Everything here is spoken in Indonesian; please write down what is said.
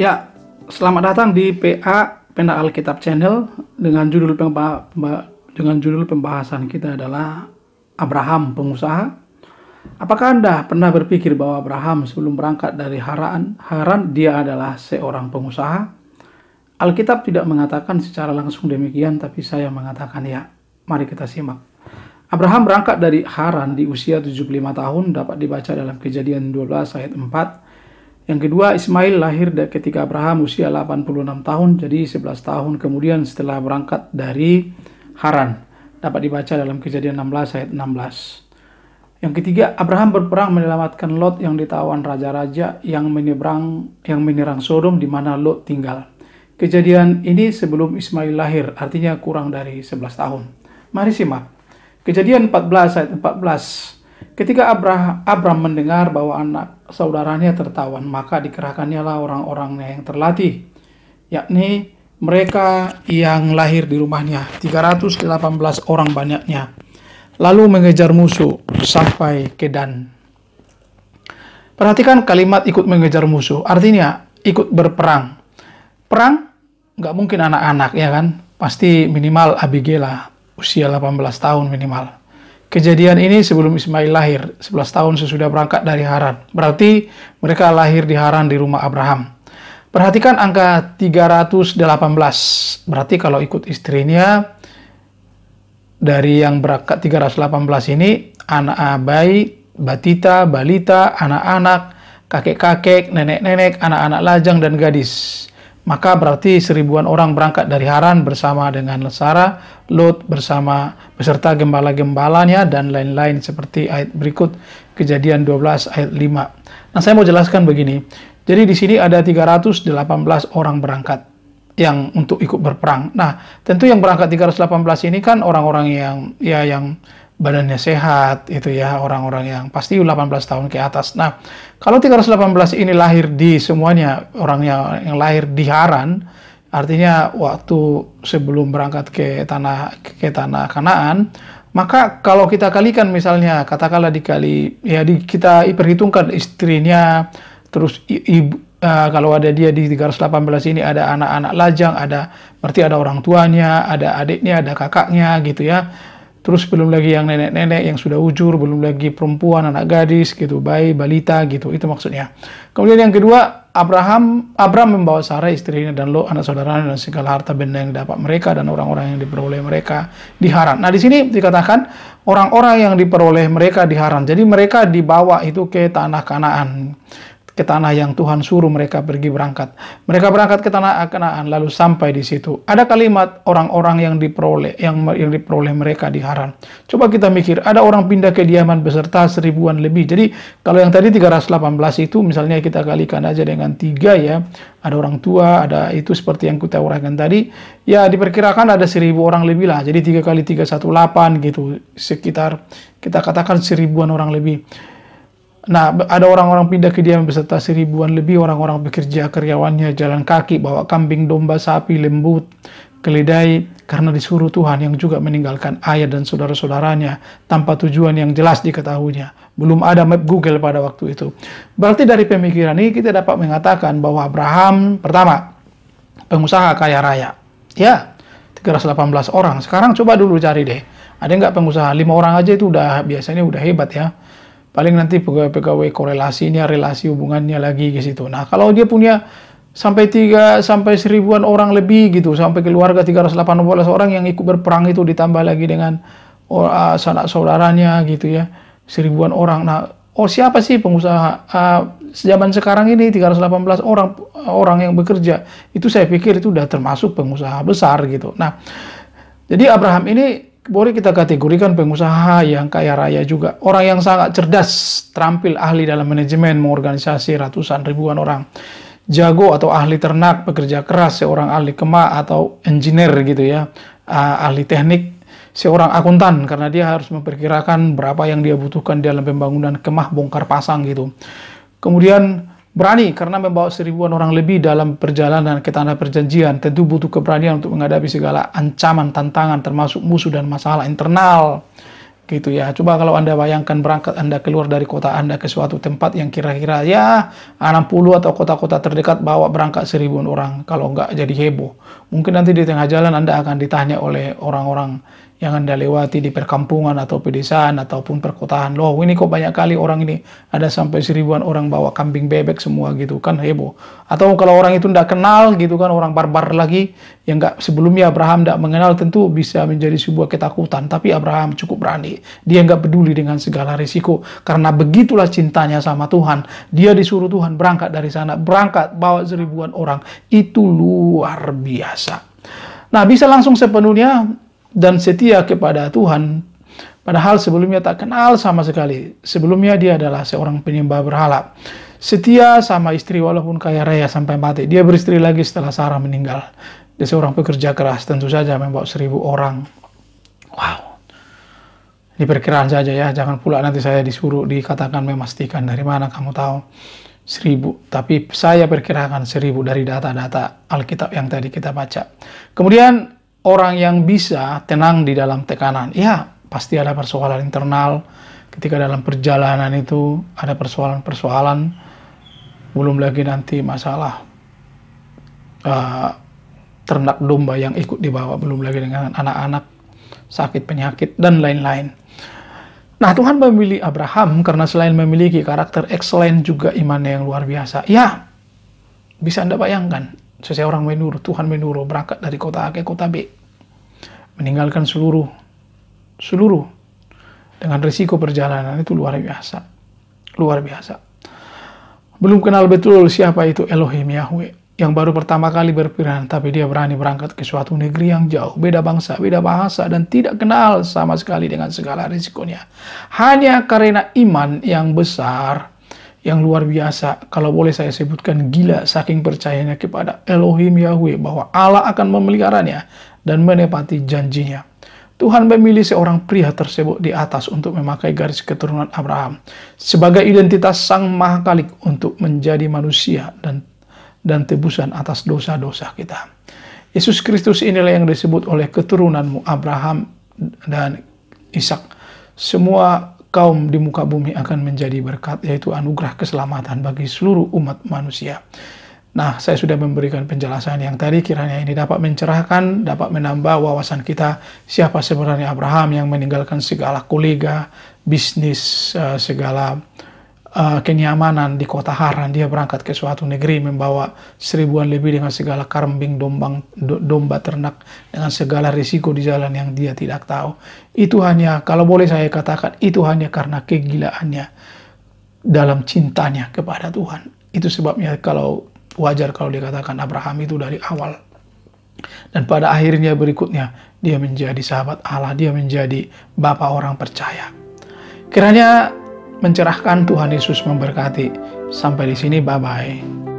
Ya, selamat datang di PA Pena Alkitab Channel dengan judul dengan judul pembahasan kita adalah Abraham pengusaha. Apakah Anda pernah berpikir bahwa Abraham sebelum berangkat dari Haran, Haran dia adalah seorang pengusaha? Alkitab tidak mengatakan secara langsung demikian, tapi saya mengatakan ya. Mari kita simak. Abraham berangkat dari Haran di usia 75 tahun dapat dibaca dalam kejadian 12 ayat 4 yang kedua, Ismail lahir ketika Abraham usia 86 tahun, jadi 11 tahun kemudian setelah berangkat dari Haran. Dapat dibaca dalam kejadian 16 ayat 16. Yang ketiga, Abraham berperang menyelamatkan Lot yang ditawan raja-raja yang menyeberang yang menyerang Sodom di mana Lot tinggal. Kejadian ini sebelum Ismail lahir, artinya kurang dari 11 tahun. Mari simak. Kejadian 14 ayat 14. Ketika Abraham, mendengar bahwa anak saudaranya tertawan, maka dikerahkannya orang orangnya yang terlatih, yakni mereka yang lahir di rumahnya, 318 orang banyaknya, lalu mengejar musuh sampai ke Dan. Perhatikan kalimat ikut mengejar musuh, artinya ikut berperang. Perang nggak mungkin anak-anak ya kan, pasti minimal Abigail lah, usia 18 tahun minimal. Kejadian ini sebelum Ismail lahir, 11 tahun sesudah berangkat dari Haran. Berarti mereka lahir di Haran di rumah Abraham. Perhatikan angka 318. Berarti kalau ikut istrinya dari yang berangkat 318 ini anak bayi, batita, balita, anak-anak, kakek-kakek, nenek-nenek, anak-anak lajang dan gadis. Maka berarti seribuan orang berangkat dari Haran bersama dengan Lesara, Lot bersama beserta gembala-gembalanya, dan lain-lain seperti ayat berikut, kejadian 12 ayat 5. Nah, saya mau jelaskan begini. Jadi di sini ada 318 orang berangkat yang untuk ikut berperang. Nah, tentu yang berangkat 318 ini kan orang-orang yang ya yang badannya sehat itu ya orang-orang yang pasti 18 tahun ke atas. Nah, kalau 318 ini lahir di semuanya orang yang, yang lahir di Haran, artinya waktu sebelum berangkat ke tanah ke tanah Kanaan, maka kalau kita kalikan misalnya katakanlah dikali ya di, kita perhitungkan istrinya terus ibu uh, kalau ada dia di 318 ini ada anak-anak lajang, ada berarti ada orang tuanya, ada adiknya, ada kakaknya gitu ya terus belum lagi yang nenek-nenek yang sudah ujur, belum lagi perempuan, anak gadis gitu, bayi, balita gitu, itu maksudnya. Kemudian yang kedua, Abraham Abraham membawa Sarah istrinya dan Lot anak saudaranya dan segala harta benda yang dapat mereka dan orang-orang yang diperoleh mereka di Haran. Nah, di sini dikatakan orang-orang yang diperoleh mereka di Haran. Jadi mereka dibawa itu ke tanah Kanaan ke tanah yang Tuhan suruh mereka pergi berangkat. Mereka berangkat ke tanah Kanaan lalu sampai di situ. Ada kalimat orang-orang yang diperoleh yang yang diperoleh mereka di Haran. Coba kita mikir, ada orang pindah ke diaman beserta seribuan lebih. Jadi kalau yang tadi 318 itu misalnya kita kalikan aja dengan tiga ya. Ada orang tua, ada itu seperti yang kita uraikan tadi. Ya diperkirakan ada seribu orang lebih lah. Jadi tiga kali tiga satu delapan gitu sekitar kita katakan seribuan orang lebih. Nah, ada orang-orang pindah ke yang beserta seribuan lebih orang-orang bekerja karyawannya jalan kaki, bawa kambing, domba, sapi, lembut keledai, karena disuruh Tuhan yang juga meninggalkan ayah dan saudara-saudaranya tanpa tujuan yang jelas diketahuinya. Belum ada map Google pada waktu itu. Berarti dari pemikiran ini kita dapat mengatakan bahwa Abraham pertama, pengusaha kaya raya. Ya, 318 orang. Sekarang coba dulu cari deh. Ada nggak pengusaha? lima orang aja itu udah biasanya udah hebat ya paling nanti pegawai-pegawai korelasinya, relasi hubungannya lagi ke situ. Nah, kalau dia punya sampai tiga sampai seribuan orang lebih gitu, sampai keluarga 318 orang yang ikut berperang itu ditambah lagi dengan uh, sanak saudaranya gitu ya, seribuan orang. Nah, oh siapa sih pengusaha uh, zaman sekarang ini 318 orang orang yang bekerja itu saya pikir itu sudah termasuk pengusaha besar gitu. Nah, jadi Abraham ini boleh kita kategorikan pengusaha yang kaya raya juga. Orang yang sangat cerdas, terampil ahli dalam manajemen, mengorganisasi ratusan ribuan orang. Jago atau ahli ternak, pekerja keras, seorang ahli kemah atau engineer gitu ya. Uh, ahli teknik, seorang akuntan karena dia harus memperkirakan berapa yang dia butuhkan dalam pembangunan kemah bongkar pasang gitu. Kemudian Berani karena membawa seribuan orang lebih dalam perjalanan ke tanah perjanjian tentu butuh keberanian untuk menghadapi segala ancaman, tantangan termasuk musuh dan masalah internal. Gitu ya. Coba kalau Anda bayangkan berangkat Anda keluar dari kota Anda ke suatu tempat yang kira-kira ya 60 atau kota-kota terdekat bawa berangkat seribuan orang. Kalau nggak jadi heboh. Mungkin nanti di tengah jalan Anda akan ditanya oleh orang-orang yang Anda lewati di perkampungan atau pedesaan ataupun perkotaan. Loh, ini kok banyak kali orang ini ada sampai seribuan orang bawa kambing bebek semua gitu kan heboh. Atau kalau orang itu tidak kenal gitu kan orang barbar lagi yang nggak sebelumnya Abraham tidak mengenal tentu bisa menjadi sebuah ketakutan. Tapi Abraham cukup berani. Dia nggak peduli dengan segala risiko karena begitulah cintanya sama Tuhan. Dia disuruh Tuhan berangkat dari sana, berangkat bawa seribuan orang. Itu luar biasa. Nah, bisa langsung sepenuhnya dan setia kepada Tuhan, padahal sebelumnya tak kenal sama sekali. Sebelumnya dia adalah seorang penyembah berhala. Setia sama istri walaupun kaya raya sampai mati. Dia beristri lagi setelah Sarah meninggal. Dia seorang pekerja keras, tentu saja membawa seribu orang. Wow. Ini perkiraan saja ya, jangan pula nanti saya disuruh dikatakan memastikan dari mana kamu tahu seribu. Tapi saya perkirakan seribu dari data-data Alkitab yang tadi kita baca. Kemudian orang yang bisa tenang di dalam tekanan. Ya, pasti ada persoalan internal ketika dalam perjalanan itu ada persoalan-persoalan belum lagi nanti masalah uh, ternak domba yang ikut dibawa belum lagi dengan anak-anak sakit penyakit dan lain-lain. Nah Tuhan memilih Abraham karena selain memiliki karakter excellent juga imannya yang luar biasa. Ya bisa anda bayangkan seseorang menyuruh, Tuhan menyuruh berangkat dari kota A ke kota B, meninggalkan seluruh, seluruh, dengan risiko perjalanan itu luar biasa, luar biasa. Belum kenal betul siapa itu Elohim Yahweh, yang baru pertama kali berpiran, tapi dia berani berangkat ke suatu negeri yang jauh, beda bangsa, beda bahasa, dan tidak kenal sama sekali dengan segala risikonya. Hanya karena iman yang besar, yang luar biasa. Kalau boleh saya sebutkan gila saking percayanya kepada Elohim Yahweh bahwa Allah akan memeliharanya dan menepati janjinya. Tuhan memilih seorang pria tersebut di atas untuk memakai garis keturunan Abraham sebagai identitas sang mahakalik untuk menjadi manusia dan dan tebusan atas dosa-dosa kita. Yesus Kristus inilah yang disebut oleh keturunanmu Abraham dan Ishak. Semua kaum di muka bumi akan menjadi berkat, yaitu anugerah keselamatan bagi seluruh umat manusia. Nah, saya sudah memberikan penjelasan yang tadi, kiranya ini dapat mencerahkan, dapat menambah wawasan kita siapa sebenarnya Abraham yang meninggalkan segala kolega, bisnis, eh, segala uh, kenyamanan di kota Haran dia berangkat ke suatu negeri membawa seribuan lebih dengan segala kambing dombang do, domba ternak dengan segala risiko di jalan yang dia tidak tahu itu hanya kalau boleh saya katakan itu hanya karena kegilaannya dalam cintanya kepada Tuhan itu sebabnya kalau wajar kalau dikatakan Abraham itu dari awal dan pada akhirnya berikutnya dia menjadi sahabat Allah dia menjadi bapak orang percaya kiranya mencerahkan. Tuhan Yesus memberkati. Sampai di sini, bye-bye.